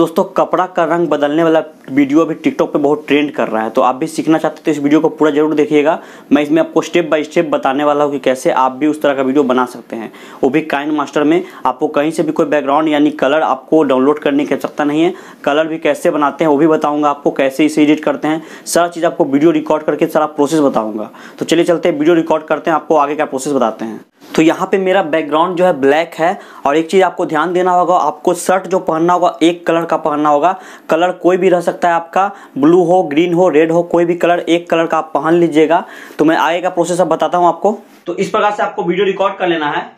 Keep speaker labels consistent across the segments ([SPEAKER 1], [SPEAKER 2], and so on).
[SPEAKER 1] दोस्तों कपड़ा का रंग बदलने वाला वीडियो अभी टिकटॉक पे बहुत ट्रेंड कर रहा है तो आप भी सीखना चाहते हो तो इस वीडियो को पूरा जरूर देखिएगा मैं इसमें आपको स्टेप बाय स्टेप बताने वाला हूँ कि कैसे आप भी उस तरह का वीडियो बना सकते हैं वो भी काइन मास्टर में आपको कहीं से भी कोई बैकग्राउंड यानी कलर आपको डाउनलोड करने की आवश्यकता नहीं है कलर भी कैसे बनाते हैं वो भी बताऊँगा आपको कैसे इसे एडिट करते हैं सारा चीज़ आपको वीडियो रिकॉर्ड करके सारा प्रोसेस बताऊँगा तो चलिए चलते वीडियो रिकॉर्ड करते हैं आपको आगे का प्रोसेस बताते हैं तो यहाँ पे मेरा बैकग्राउंड जो है ब्लैक है और एक चीज़ आपको ध्यान देना होगा आपको शर्ट जो पहनना होगा एक कलर का पहनना होगा कलर कोई भी रह सकता है आपका ब्लू हो ग्रीन हो रेड हो कोई भी कलर एक कलर का आप पहन लीजिएगा तो मैं आगे का प्रोसेस अब बताता हूँ आपको तो इस प्रकार से आपको वीडियो रिकॉर्ड कर लेना है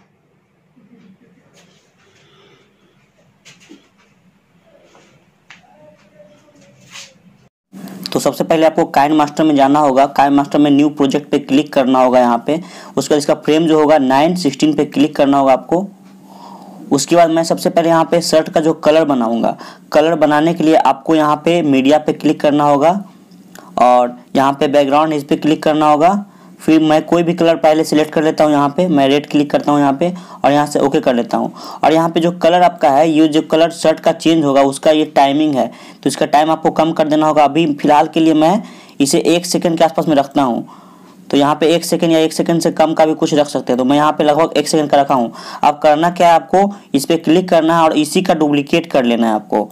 [SPEAKER 1] तो सबसे पहले आपको काइन मास्टर में जाना होगा काइन मास्टर में न्यू प्रोजेक्ट पे क्लिक करना होगा यहाँ पे उसके बाद इसका फ्रेम जो होगा नाइन सिक्सटीन पे क्लिक करना होगा आपको उसके बाद मैं सबसे पहले यहाँ पे शर्ट का जो कलर बनाऊंगा कलर बनाने के लिए आपको यहाँ पे मीडिया पे क्लिक करना होगा और यहाँ पे बैकग्राउंड इस पर क्लिक करना होगा फिर मैं कोई भी कलर पहले सिलेक्ट कर लेता हूँ यहाँ पे मैं रेड क्लिक करता हूँ यहाँ पे और यहाँ से ओके कर लेता हूँ और यहाँ पे जो कलर आपका है ये जो कलर शर्ट का चेंज होगा उसका ये टाइमिंग है तो इसका टाइम आपको कम कर देना होगा अभी फिलहाल के लिए मैं इसे एक सेकेंड के आसपास में रखता हूँ तो यहाँ पे एक सेकेंड या एक सेकेंड से कम का भी कुछ रख सकते हैं तो मैं यहाँ पे लगभग एक सेकेंड का रखा हूँ अब करना क्या है आपको इस पर क्लिक करना है और इसी का डुप्लीकेट कर लेना है आपको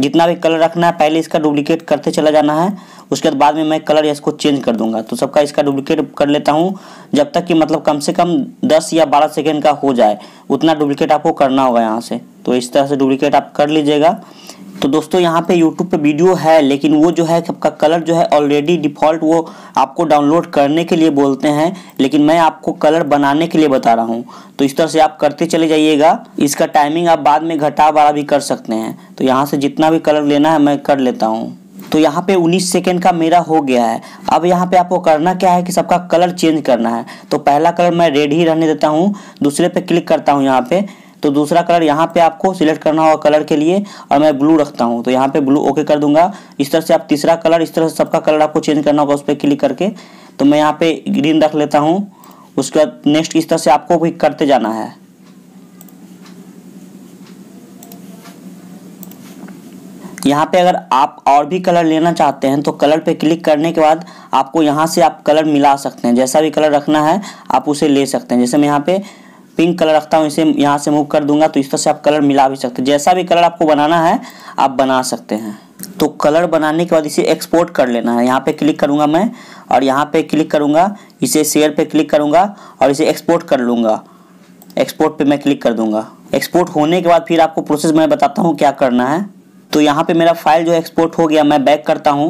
[SPEAKER 1] जितना भी कलर रखना है पहले इसका डुप्लीकेट करते चला जाना है उसके बाद बाद में मैं कलर इसको चेंज कर दूंगा तो सबका इसका डुप्लीकेट कर लेता हूँ जब तक कि मतलब कम से कम दस या बारह सेकेंड का हो जाए उतना डुप्लीकेट आपको करना होगा यहाँ से तो इस तरह से डुप्लीकेट आप कर लीजिएगा तो दोस्तों यहाँ पे YouTube पे वीडियो है लेकिन वो जो है आपका कलर जो है ऑलरेडी डिफ़ॉल्ट वो आपको डाउनलोड करने के लिए बोलते हैं लेकिन मैं आपको कलर बनाने के लिए बता रहा हूँ तो इस तरह से आप करते चले जाइएगा इसका टाइमिंग आप बाद में घटा वाला भी कर सकते हैं तो यहाँ से जितना भी कलर लेना है मैं कर लेता हूँ तो यहाँ पे 19 सेकेंड का मेरा हो गया है अब यहाँ पे आपको करना क्या है कि सबका कलर चेंज करना है तो पहला कलर मैं रेड ही रहने देता हूँ दूसरे पे क्लिक करता हूँ यहाँ पे तो दूसरा कलर यहाँ पे आपको सिलेक्ट करना होगा कलर के लिए और मैं ब्लू रखता हूँ तो यहाँ पे ब्लू ओके कर दूंगा इस तरह से आप तीसरा कलर इस तरह से सबका कलर आपको चेंज करना होगा उस पर क्लिक करके तो मैं यहाँ पे ग्रीन रख लेता हूँ उसके बाद नेक्स्ट इस तरह से आपको भी करते जाना है यहाँ पे अगर आप और भी कलर लेना चाहते हैं तो कलर पे क्लिक करने के बाद आपको यहाँ से आप कलर मिला सकते हैं जैसा भी कलर रखना है आप उसे ले सकते हैं जैसे मैं यहाँ पे पिंक कलर रखता हूँ इसे यहाँ से मूव कर दूंगा तो इस तरह से आप कलर मिला भी सकते हैं जैसा भी कलर आपको बनाना है आप बना सकते हैं तो कलर बनाने के बाद इसे एक्सपोर्ट कर लेना है यहाँ पे क्लिक करूँगा मैं और यहाँ पे क्लिक करूँगा इसे शेयर पे क्लिक करूँगा और इसे एक्सपोर्ट कर लूँगा एक्सपोर्ट पे मैं क्लिक कर दूँगा एक्सपोर्ट होने के बाद फिर आपको प्रोसेस मैं बताता हूँ क्या करना है तो यहाँ पे मेरा फाइल जो एक्सपोर्ट हो गया मैं बैक करता हूँ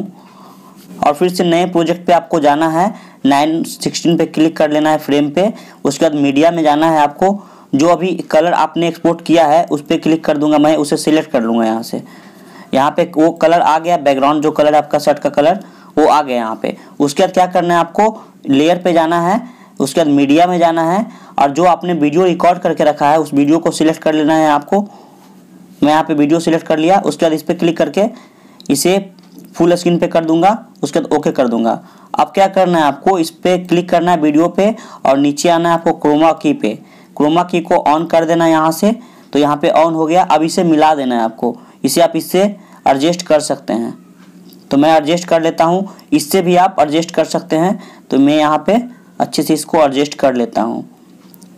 [SPEAKER 1] और फिर से नए प्रोजेक्ट पे आपको जाना है नाइन सिक्सटीन पर क्लिक कर लेना है फ्रेम पे उसके बाद मीडिया में जाना है आपको जो अभी कलर आपने एक्सपोर्ट किया है उस पर क्लिक कर दूंगा मैं उसे सिलेक्ट कर लूँगा यहाँ से यहाँ पे वो कलर आ गया बैकग्राउंड जो कलर है आपका शर्ट का कलर वो आ गया यहाँ पे उसके बाद क्या करना है आपको लेयर पे जाना है उसके बाद मीडिया में जाना है और जो आपने वीडियो रिकॉर्ड करके रखा है उस वीडियो को सिलेक्ट कर लेना है आपको मैं यहाँ पे वीडियो सिलेक्ट कर लिया उसके बाद इस पर क्लिक करके इसे फुल स्क्रीन पे कर दूंगा उसके बाद ओके कर दूंगा अब क्या करना है आपको इस पर क्लिक करना है वीडियो पे और नीचे आना है आपको क्रोमा की पे क्रोमा की को ऑन कर देना है यहाँ से तो यहाँ पे ऑन हो गया अब इसे मिला देना है आपको इसे आप इससे एडजस्ट कर सकते हैं तो मैं एडजस्ट कर लेता हूँ इससे भी आप एडजस्ट कर सकते हैं तो मैं यहाँ पे अच्छे से इसको एडजस्ट कर लेता हूँ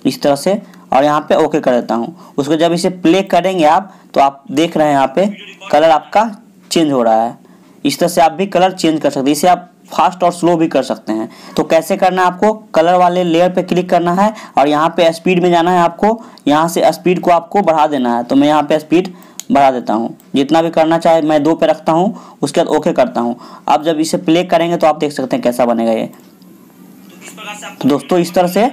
[SPEAKER 1] इस तरह से और यहाँ पे ओके कर देता हूँ उसको जब इसे प्ले करेंगे आप तो आप देख रहे हैं यहाँ पे कलर आपका चेंज हो रहा है इस तरह से आप भी कलर चेंज कर सकते हैं इसे आप फास्ट और स्लो भी कर सकते हैं तो कैसे करना है आपको कलर वाले लेयर पे क्लिक करना है और यहाँ पे स्पीड में जाना है आपको यहाँ से स्पीड को आपको बढ़ा देना है तो मैं यहाँ पे स्पीड बढ़ा देता हूँ जितना भी करना चाहे मैं दो पे रखता हूँ उसके बाद ओके करता हूँ आप जब इसे प्ले करेंगे तो आप देख सकते हैं कैसा बनेगा ये तो दोस्तों इस तरह से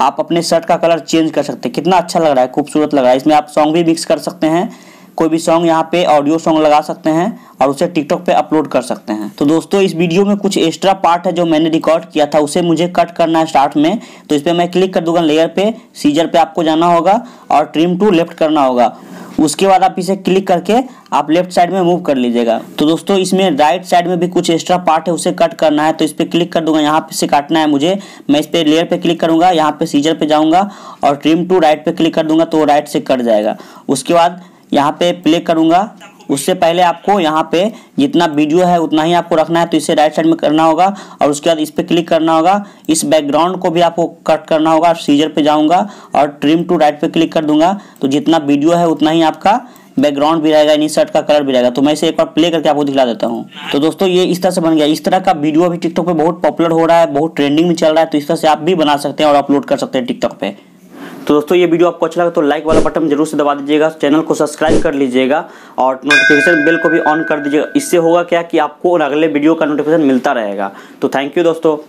[SPEAKER 1] आप अपने शर्ट का कलर चेंज कर सकते हैं कितना अच्छा लग रहा है खूबसूरत लग रहा है इसमें आप सॉन्ग भी मिक्स कर सकते हैं कोई भी सॉन्ग यहाँ पे ऑडियो सॉन्ग लगा सकते हैं और उसे टिकटॉक पे अपलोड कर सकते हैं तो दोस्तों इस वीडियो में कुछ एक्स्ट्रा पार्ट है जो मैंने रिकॉर्ड किया था उसे मुझे कट करना है स्टार्ट में तो इस पर मैं क्लिक कर दूंगा लेयर पे सीजर पे आपको जाना होगा और ट्रिम टू लेफ्ट करना होगा उसके बाद आप इसे क्लिक करके आप लेफ्ट साइड में मूव कर लीजिएगा तो दोस्तों इसमें राइट साइड में भी कुछ एक्स्ट्रा पार्ट है उसे कट करना है तो इस पर क्लिक कर दूंगा यहाँ पे से काटना है मुझे मैं इस पर लेयर पे क्लिक करूंगा यहाँ पे सीजर पे जाऊंगा और ट्रिम टू राइट पे क्लिक कर दूंगा तो राइट से कट जाएगा उसके बाद यहाँ पे प्ले करूंगा उससे पहले आपको यहाँ पे जितना वीडियो है उतना ही आपको रखना है तो इसे राइट साइड में करना होगा और उसके बाद इस पर क्लिक करना होगा इस बैकग्राउंड को भी आपको कट करना होगा सीजर पे जाऊंगा और ट्रिम टू राइट पे क्लिक कर दूंगा तो जितना वीडियो है उतना ही आपका बैकग्राउंड भी रहेगा इन्हीं शर्ट का कलर भी रहेगा तो मैं इसे एक बार प्ले करके आपको दिखला देता हूँ तो दोस्तों ये इस तरह से बन गया इस तरह का वीडियो अभी टिकटॉक पे बहुत पॉपुलर हो रहा है बहुत ट्रेंडिंग में चल रहा है तो इस तरह से आप भी बना सकते हैं और अपलोड कर सकते हैं टिकटॉक पे तो दोस्तों ये वीडियो आपको अच्छा लगा तो लाइक वाला बटन जरूर से दबा दीजिएगा चैनल को सब्सक्राइब कर लीजिएगा और नोटिफिकेशन बेल को भी ऑन कर दीजिएगा इससे होगा क्या कि आपको अगले वीडियो का नोटिफिकेशन मिलता रहेगा तो थैंक यू दोस्तों